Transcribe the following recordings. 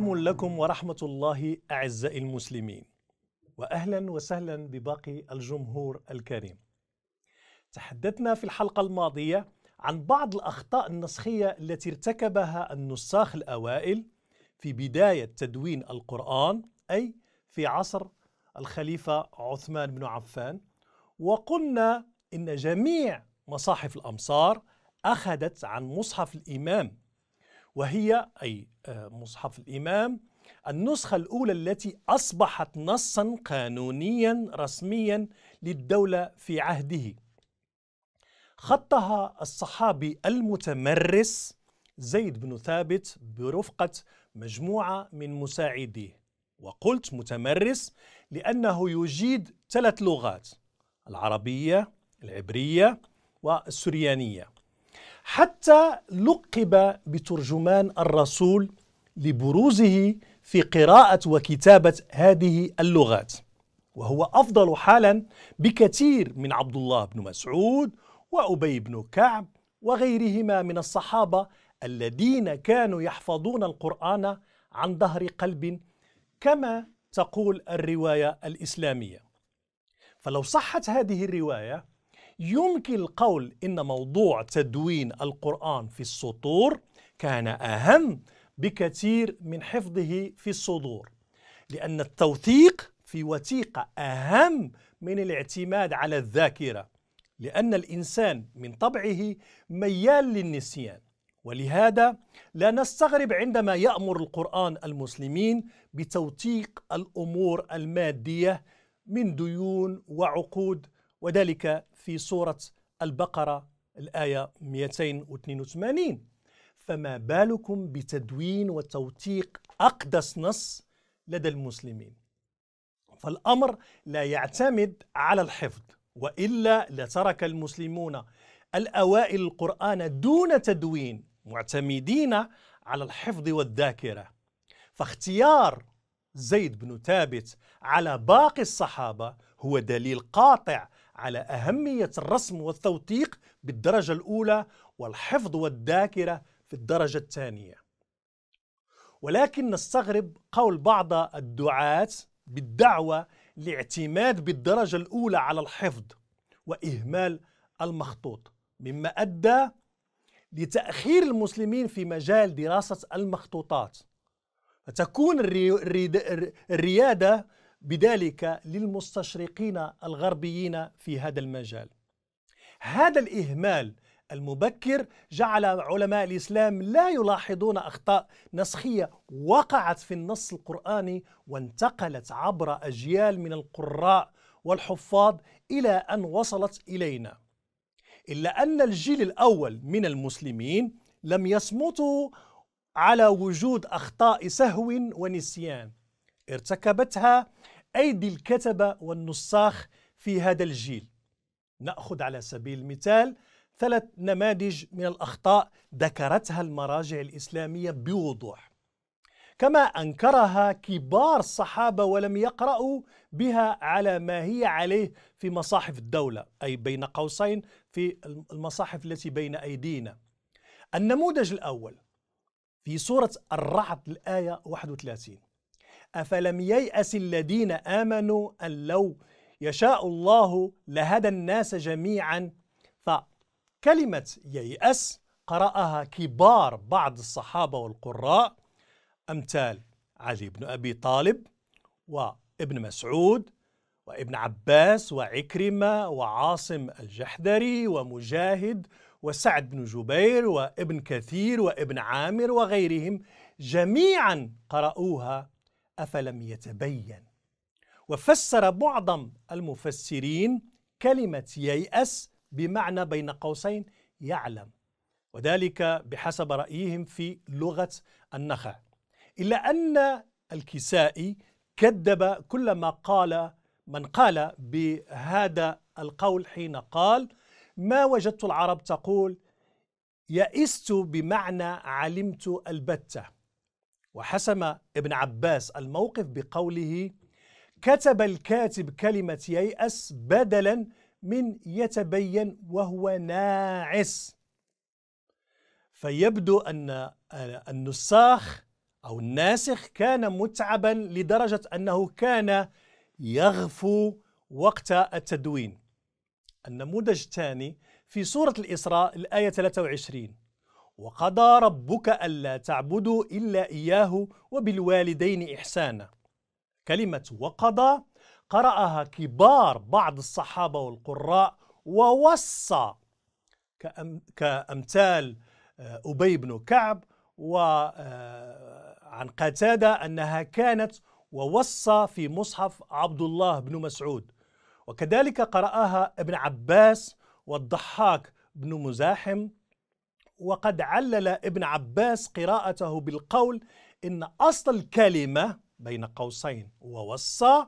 سلام لكم ورحمة الله أعزائي المسلمين وأهلا وسهلا بباقي الجمهور الكريم تحدثنا في الحلقة الماضية عن بعض الأخطاء النسخية التي ارتكبها النساخ الأوائل في بداية تدوين القرآن أي في عصر الخليفة عثمان بن عفان وقلنا إن جميع مصاحف الأمصار أخذت عن مصحف الإمام وهي أي آه، مصحف الإمام النسخة الأولى التي أصبحت نصا قانونيا رسميا للدولة في عهده خطها الصحابي المتمرس زيد بن ثابت برفقة مجموعة من مساعديه وقلت متمرس لأنه يجيد ثلاث لغات العربية العبرية والسريانية حتى لقب بترجمان الرسول لبروزه في قراءة وكتابة هذه اللغات وهو أفضل حالا بكثير من عبد الله بن مسعود وأبي بن كعب وغيرهما من الصحابة الذين كانوا يحفظون القرآن عن ظهر قلب كما تقول الرواية الإسلامية فلو صحت هذه الرواية يمكن القول ان موضوع تدوين القران في السطور كان اهم بكثير من حفظه في الصدور لان التوثيق في وثيقه اهم من الاعتماد على الذاكره لان الانسان من طبعه ميال للنسيان ولهذا لا نستغرب عندما يامر القران المسلمين بتوثيق الامور الماديه من ديون وعقود وذلك في سورة البقرة الآية 282 فما بالكم بتدوين وتوثيق أقدس نص لدى المسلمين فالأمر لا يعتمد على الحفظ وإلا لترك المسلمون الأوائل القرآن دون تدوين معتمدين على الحفظ والذاكرة فاختيار زيد بن ثابت على باقي الصحابة هو دليل قاطع على أهمية الرسم والتوثيق بالدرجة الأولى والحفظ والذاكرة في الدرجة الثانية ولكن نستغرب قول بعض الدعاة بالدعوة لاعتماد بالدرجة الأولى على الحفظ وإهمال المخطوط مما أدى لتأخير المسلمين في مجال دراسة المخطوطات فتكون الريادة بذلك للمستشرقين الغربيين في هذا المجال هذا الإهمال المبكر جعل علماء الإسلام لا يلاحظون أخطاء نسخية وقعت في النص القرآني وانتقلت عبر أجيال من القراء والحفاظ إلى أن وصلت إلينا إلا أن الجيل الأول من المسلمين لم يصمتوا على وجود أخطاء سهو ونسيان ارتكبتها أيدي الكتبة والنساخ في هذا الجيل نأخذ على سبيل المثال ثلاث نماذج من الأخطاء ذكرتها المراجع الإسلامية بوضوح كما أنكرها كبار الصحابة ولم يقرأوا بها على ما هي عليه في مصاحف الدولة أي بين قوسين في المصاحف التي بين أيدينا النموذج الأول في سورة الرعد الآية 31 أفلم ييأس الذين آمنوا أن لو يشاء الله لهدى الناس جميعا فكلمة ييأس قرأها كبار بعض الصحابة والقراء أمثال علي بن أبي طالب وابن مسعود وابن عباس وعكرمة وعاصم الجحدري ومجاهد وسعد بن جبير وابن كثير وابن عامر وغيرهم جميعا قرأوها أفلم يتبين وفسر معظم المفسرين كلمة ييأس بمعنى بين قوسين يعلم وذلك بحسب رأيهم في لغة النخع إلا أن الكسائي كذب كل ما قال من قال بهذا القول حين قال ما وجدت العرب تقول يئست بمعنى علمت البته وحسم ابن عباس الموقف بقوله كتب الكاتب كلمة ييأس بدلا من يتبين وهو ناعس فيبدو أن النساخ أو الناسخ كان متعبا لدرجة أنه كان يغفو وقت التدوين النموذج الثاني في سورة الإسراء الآية 23 وقضى ربك ألا تعبدوا إلا إياه وبالوالدين إحسانا كلمة وقضى قرأها كبار بعض الصحابة والقراء ووصى كأم كأمثال آه، أبي بن كعب وعن آه، قتادة أنها كانت ووصى في مصحف عبد الله بن مسعود وكذلك قرأها ابن عباس والضحاك بن مزاحم وقد علل ابن عباس قراءته بالقول إن أصل الكلمة بين قوسين ووصى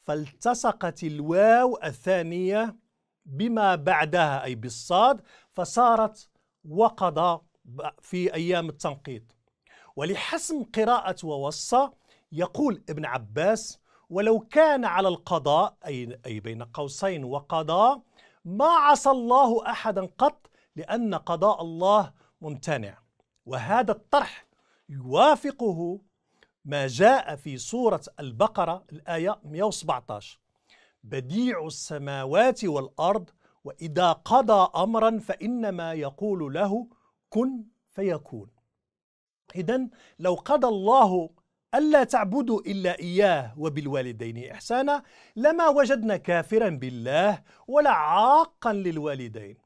فالتصقت الواو الثانية بما بعدها أي بالصاد فصارت وقضى في أيام التنقيط ولحسم قراءة ووصى يقول ابن عباس ولو كان على القضاء أي, أي بين قوسين وقضاء ما عصى الله أحدا قط لأن قضاء الله ممتنع وهذا الطرح يوافقه ما جاء في سورة البقرة الآية 117 بديع السماوات والأرض وإذا قضى أمرا فإنما يقول له كن فيكون إذا لو قضى الله ألا تعبدوا إلا إياه وبالوالدين إحسانا لما وجدنا كافرا بالله ولا عاقا للوالدين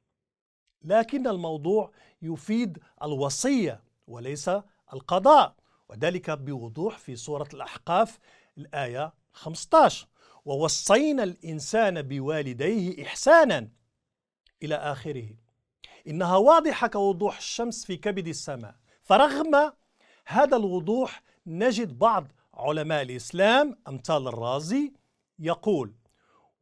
لكن الموضوع يفيد الوصية وليس القضاء وذلك بوضوح في سورة الأحقاف الآية 15 ووصينا الإنسان بوالديه إحسانا إلى آخره إنها واضحة كوضوح الشمس في كبد السماء فرغم هذا الوضوح نجد بعض علماء الإسلام أمثال الرازي يقول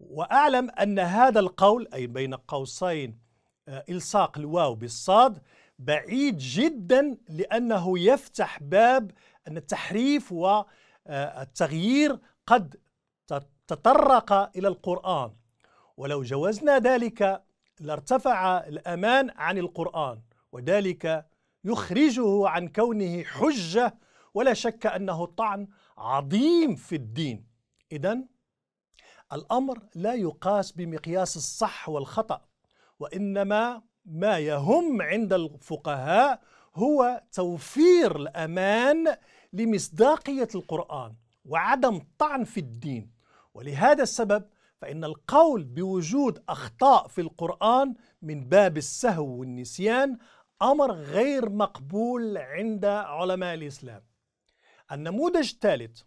وأعلم أن هذا القول أي بين قوسين آه، الصاق الواو بالصاد بعيد جدا لانه يفتح باب ان التحريف والتغيير آه، قد تطرق الى القران ولو جوزنا ذلك لارتفع الامان عن القران وذلك يخرجه عن كونه حجه ولا شك انه طعن عظيم في الدين اذا الامر لا يقاس بمقياس الصح والخطا وإنما ما يهم عند الفقهاء هو توفير الأمان لمصداقية القرآن وعدم الطعن في الدين ولهذا السبب فإن القول بوجود أخطاء في القرآن من باب السهو والنسيان أمر غير مقبول عند علماء الإسلام النموذج الثالث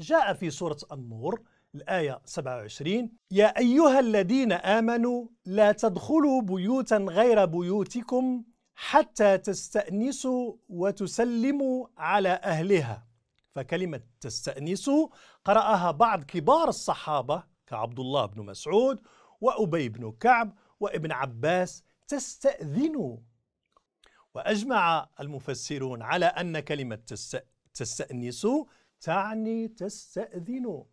جاء في سورة النور الآية 27 يا أيها الذين آمنوا لا تدخلوا بيوتا غير بيوتكم حتى تستأنسوا وتسلموا على أهلها فكلمة تستأنسوا قرأها بعض كبار الصحابة كعبد الله بن مسعود وأبي بن كعب وابن عباس تستأذنوا وأجمع المفسرون على أن كلمة تستأنسوا تعني تستأذنوا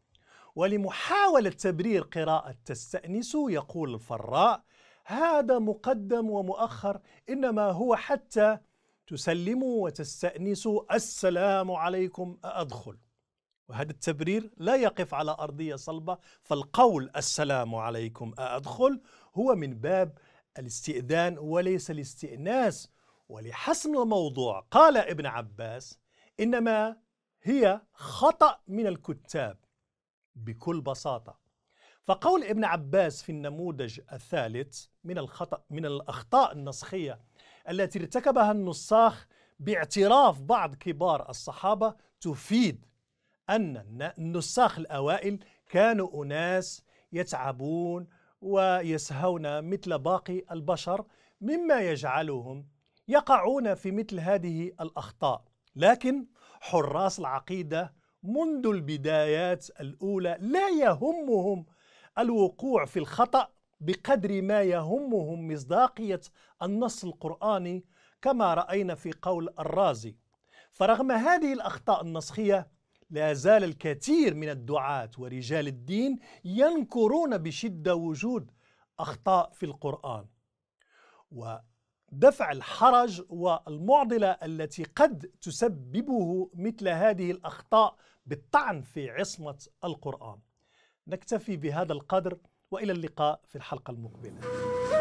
ولمحاولة تبرير قراءة تستأنس يقول الفراء هذا مقدم ومؤخر إنما هو حتى تسلموا وتستأنسوا السلام عليكم أدخل وهذا التبرير لا يقف على أرضية صلبة فالقول السلام عليكم أدخل هو من باب الاستئذان وليس الاستئناس ولحسم الموضوع قال ابن عباس إنما هي خطأ من الكتاب بكل بساطه فقول ابن عباس في النموذج الثالث من الخطا من الاخطاء النسخيه التي ارتكبها النساخ باعتراف بعض كبار الصحابه تفيد ان النساخ الاوائل كانوا اناس يتعبون ويسهون مثل باقي البشر مما يجعلهم يقعون في مثل هذه الاخطاء لكن حراس العقيده منذ البدايات الأولى لا يهمهم الوقوع في الخطأ بقدر ما يهمهم مصداقية النص القرآني كما رأينا في قول الرازي فرغم هذه الأخطاء النسخية لا زال الكثير من الدعاة ورجال الدين ينكرون بشدة وجود أخطاء في القرآن ودفع الحرج والمعضلة التي قد تسببه مثل هذه الأخطاء بالطعن في عصمة القرآن نكتفي بهذا القدر وإلى اللقاء في الحلقة المقبلة